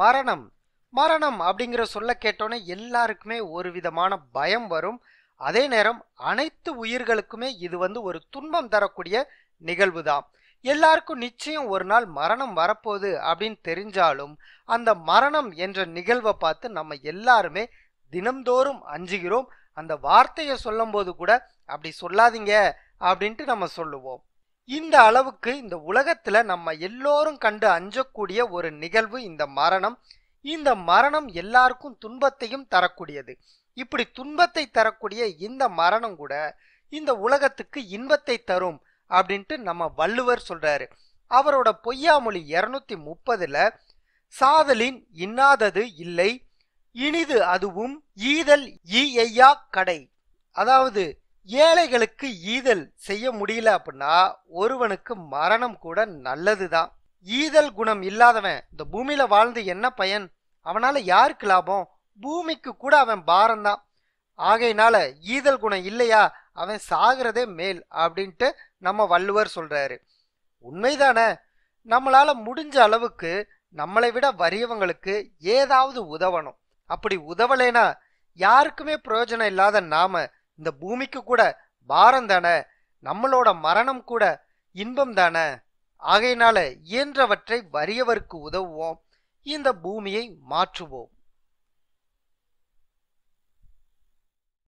மரணம் மரணம் அப்படிங்கிற சொல்ல கேட்டோன்னே எல்லாருக்குமே ஒரு விதமான பயம் வரும் அதே நேரம் அனைத்து உயிர்களுக்குமே இது வந்து ஒரு துன்பம் தரக்கூடிய நிகழ்வு தான் எல்லாருக்கும் நிச்சயம் ஒரு நாள் மரணம் வரப்போகுது அப்படின்னு தெரிஞ்சாலும் அந்த மரணம் என்ற நிகழ்வை பார்த்து நம்ம எல்லாருமே தினம்தோறும் அஞ்சுகிறோம் அந்த வார்த்தையை சொல்லும் போது கூட அப்படி சொல்லாதீங்க அப்படின்ட்டு நம்ம சொல்லுவோம் இந்த அளவுக்கு இந்த உலகத்துல நம்ம எல்லோரும் கண்டு அஞ்சக்கூடிய ஒரு நிகழ்வு இந்த மரணம் இந்த மரணம் எல்லாருக்கும் துன்பத்தையும் தரக்கூடியது இப்படி துன்பத்தை தரக்கூடிய இந்த மரணம் கூட இந்த உலகத்துக்கு இன்பத்தை தரும் அப்படின்ட்டு நம்ம வள்ளுவர் சொல்றாரு அவரோட பொய்யாமொழி இருநூத்தி முப்பதுல சாதலின் இன்னாதது இல்லை இனிது அதுவும் ஈதல் ஈயா கடை அதாவது ஏழைகளுக்கு ஈதல் செய்ய முடியல அப்படின்னா ஒருவனுக்கு மரணம் கூட நல்லதுதான் ஈதல் குணம் இல்லாதவன் இந்த பூமியில வாழ்ந்து என்ன பயன் அவனால யாருக்கு லாபம் பூமிக்கு கூட அவன் பாரம்தான் ஆகையினால ஈதல் குணம் இல்லையா அவன் சாகிறதே மேல் அப்படின்ட்டு நம்ம வள்ளுவர் சொல்றாரு உண்மைதானே நம்மளால முடிஞ்ச அளவுக்கு நம்மளை விட வறியவங்களுக்கு ஏதாவது உதவணும் அப்படி உதவலைனா யாருக்குமே பிரயோஜனம் இல்லாத நாம இந்த பூமிக்கு கூட பாரம் தானே நம்மளோட மரணம் கூட இன்பம் தானே ஆகையினால இயன்றவற்றை வறியவருக்கு உதவுவோம் இந்த பூமியை மாற்றுவோம்